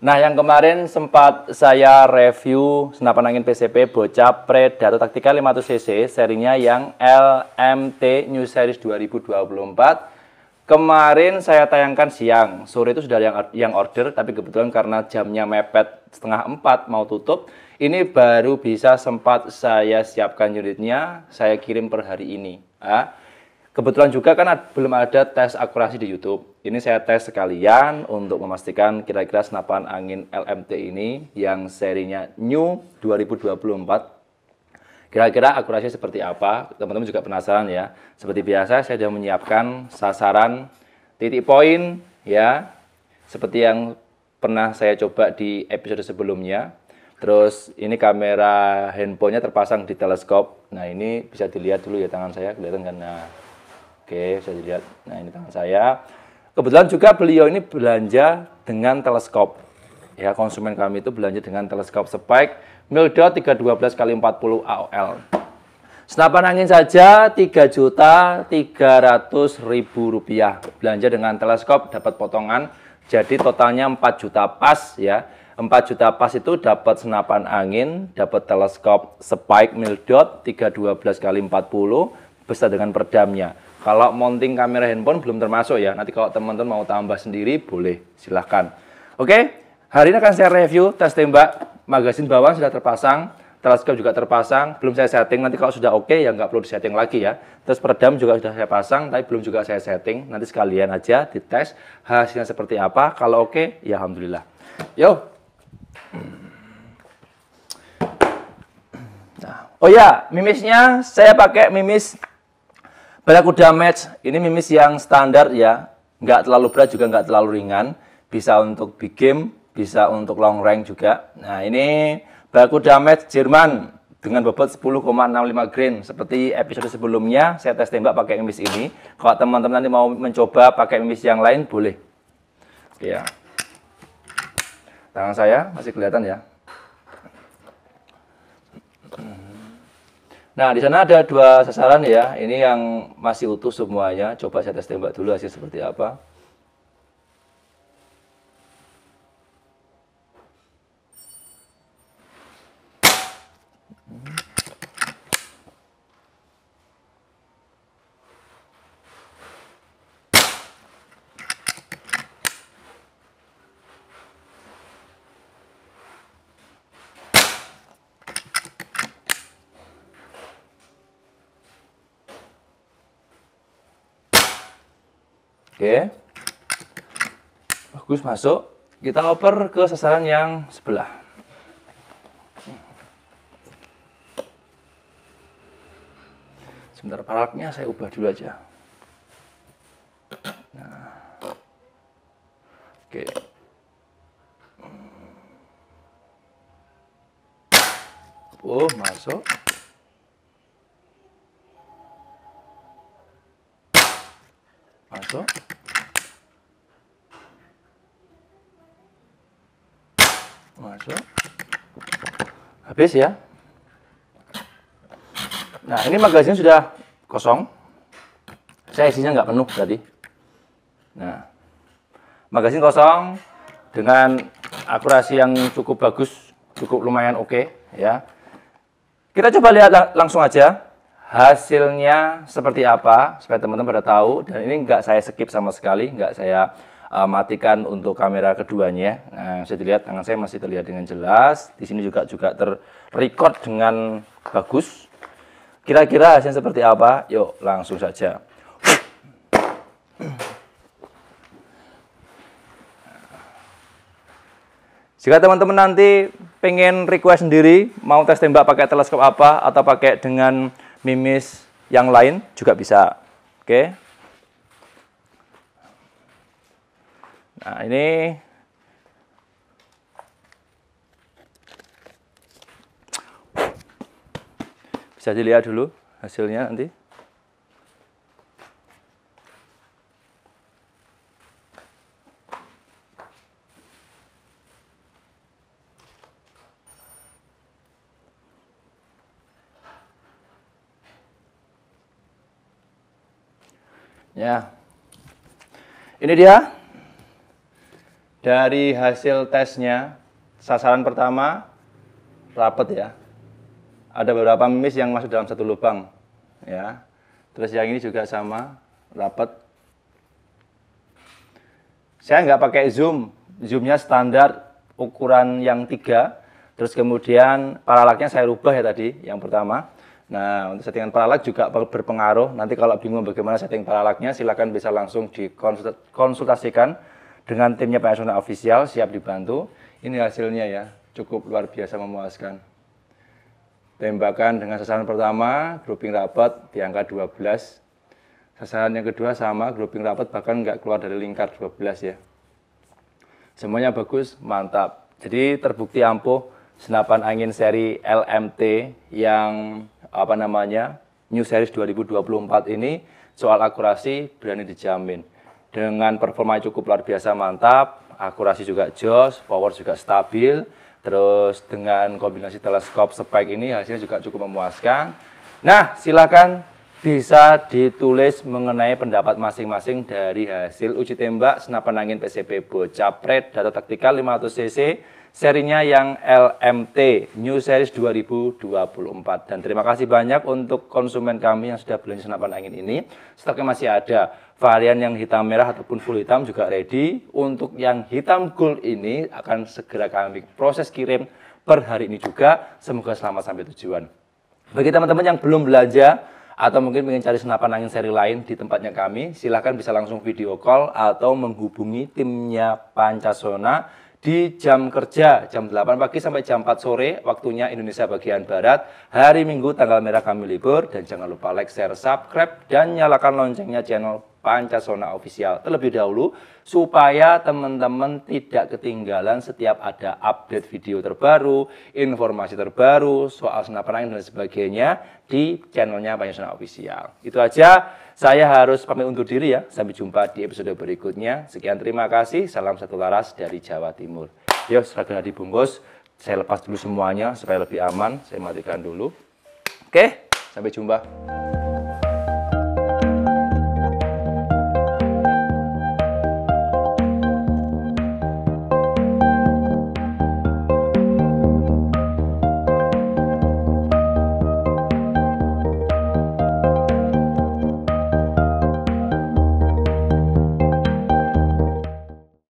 Nah, yang kemarin sempat saya review senapan angin PCP Bocah Predator Taktika 500cc serinya yang LMT New Series 2024. Kemarin saya tayangkan siang, sore itu sudah yang yang order, tapi kebetulan karena jamnya mepet setengah empat mau tutup, ini baru bisa sempat saya siapkan unitnya, saya kirim per hari ini. Ah. Kebetulan juga kan belum ada tes akurasi di YouTube. Ini saya tes sekalian untuk memastikan kira-kira senapan angin LMT ini yang serinya New 2024 kira-kira akurasi seperti apa teman-teman juga penasaran ya seperti biasa saya sudah menyiapkan sasaran titik poin ya seperti yang pernah saya coba di episode sebelumnya terus ini kamera handphonenya terpasang di teleskop nah ini bisa dilihat dulu ya tangan saya kelihatan kan nah Oke, bisa dilihat. Nah, ini tangan saya. Kebetulan juga beliau ini belanja dengan teleskop. Ya, konsumen kami itu belanja dengan teleskop Spike Mildot 312 kali 40 AOL. Senapan angin saja 3 juta 300 ribu rupiah. Belanja dengan teleskop dapat potongan jadi totalnya 4 juta pas ya. 4 juta pas itu dapat senapan angin, dapat teleskop Spike Mildot 312 kali 40 besar dengan perdamnya. Kalau mounting kamera handphone belum termasuk ya. Nanti kalau teman-teman mau tambah sendiri boleh silahkan. Oke, hari ini akan saya review tes tembak magasin bawah sudah terpasang, teleskop juga terpasang, belum saya setting. Nanti kalau sudah oke okay, ya nggak perlu disetting lagi ya. Terus peredam juga sudah saya pasang, tapi belum juga saya setting. Nanti sekalian aja dites hasilnya seperti apa. Kalau oke okay, ya alhamdulillah. Yo. Nah. oh ya, mimisnya saya pakai mimis Barakuda match, ini mimis yang standar ya, nggak terlalu berat juga nggak terlalu ringan, bisa untuk big game, bisa untuk long range juga. Nah ini Barakuda match Jerman dengan bobot 10,65 grain seperti episode sebelumnya saya tes tembak pakai mimis ini. Kalau teman-teman nanti mau mencoba pakai mimis yang lain boleh. Oke ya. Tangan saya masih kelihatan ya. Nah, di sana ada dua sasaran ya. Ini yang masih utuh semuanya. Coba saya tes tembak dulu hasil seperti apa. Oke. Bagus masuk. Kita oper ke sasaran yang sebelah. Sebentar paraknya saya ubah dulu aja. Nah. Oke. Oh, masuk. Masuk. Masuk. Habis ya. Nah, ini magazin sudah kosong. Saya isinya nggak penuh tadi. Nah, magazin kosong dengan akurasi yang cukup bagus, cukup lumayan oke okay, ya. Kita coba lihat lang langsung aja hasilnya seperti apa supaya teman-teman pada tahu dan ini nggak saya skip sama sekali nggak saya uh, matikan untuk kamera keduanya nah, bisa dilihat tangan saya masih terlihat dengan jelas di sini juga juga terrecord dengan bagus kira-kira hasilnya seperti apa yuk langsung saja Jika teman-teman nanti pengen request sendiri, mau tes tembak pakai teleskop apa, atau pakai dengan mimis yang lain juga bisa. Oke. Nah, ini bisa dilihat dulu hasilnya nanti. Ya. Ini dia dari hasil tesnya. Sasaran pertama rapet ya. Ada beberapa mimis yang masuk dalam satu lubang ya. Terus yang ini juga sama rapet. Saya nggak pakai zoom, zoomnya standar ukuran yang tiga. Terus kemudian paralaknya saya rubah ya tadi yang pertama. Nah, untuk settingan paralak juga berpengaruh. Nanti kalau bingung bagaimana setting paralaknya silakan bisa langsung dikonsultasikan dengan timnya Pak Official, siap dibantu. Ini hasilnya ya, cukup luar biasa memuaskan. Tembakan dengan sasaran pertama, grouping rapat di angka 12. Sasaran yang kedua sama, grouping rapat bahkan nggak keluar dari lingkar 12 ya. Semuanya bagus, mantap. Jadi terbukti ampuh senapan angin seri LMT yang apa namanya New Series 2024 ini soal akurasi berani dijamin. Dengan performa cukup luar biasa mantap, akurasi juga joss power juga stabil, terus dengan kombinasi teleskop spek ini hasilnya juga cukup memuaskan. Nah, silakan bisa ditulis mengenai pendapat masing-masing dari hasil uji tembak senapan angin PCP bocah data taktikal 500 cc serinya yang LMT New Series 2024 dan terima kasih banyak untuk konsumen kami yang sudah beli senapan angin ini stoknya masih ada varian yang hitam merah ataupun full hitam juga ready untuk yang hitam gold ini akan segera kami proses kirim per hari ini juga semoga selamat sampai tujuan bagi teman-teman yang belum belanja atau mungkin ingin cari senapan angin seri lain di tempatnya kami, silahkan bisa langsung video call atau menghubungi timnya Pancasona di jam kerja jam 8 pagi sampai jam 4 sore waktunya Indonesia bagian Barat. Hari Minggu tanggal merah kami libur dan jangan lupa like, share, subscribe dan nyalakan loncengnya channel Pancasona Official terlebih dahulu supaya teman-teman tidak ketinggalan setiap ada update video terbaru, informasi terbaru soal senapan angin dan sebagainya di channelnya Pancasona Official. Itu aja, saya harus pamit undur diri ya. Sampai jumpa di episode berikutnya. Sekian terima kasih, salam satu laras dari Jawa Timur. Yo, seragam dibungkus. Saya lepas dulu semuanya supaya lebih aman. Saya matikan dulu. Oke, sampai jumpa.